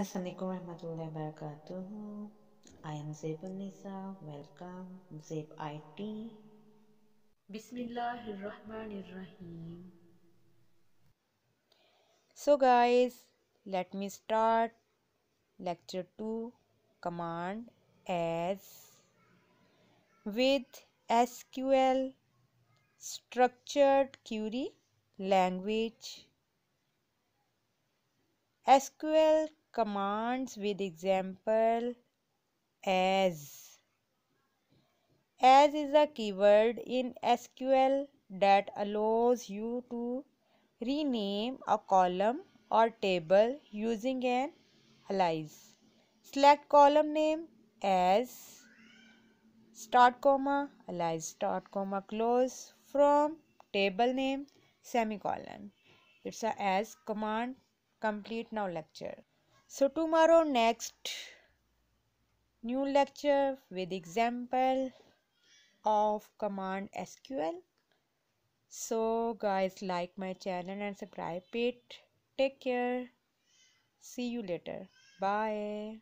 असलकम वरहमल work I am जेब निसा वेलकम जेब आई टी बिसमीम so guys let me start lecture to command as with S Q L structured query language SQL commands with example as. As is a keyword in SQL that allows you to rename a column or table using an alias. Select column name as start comma alias start comma close from table name semicolon. It's a as command complete now lecture. So tomorrow next new lecture with example of command SQL. So guys like my channel and subscribe it. Take care. See you later. Bye.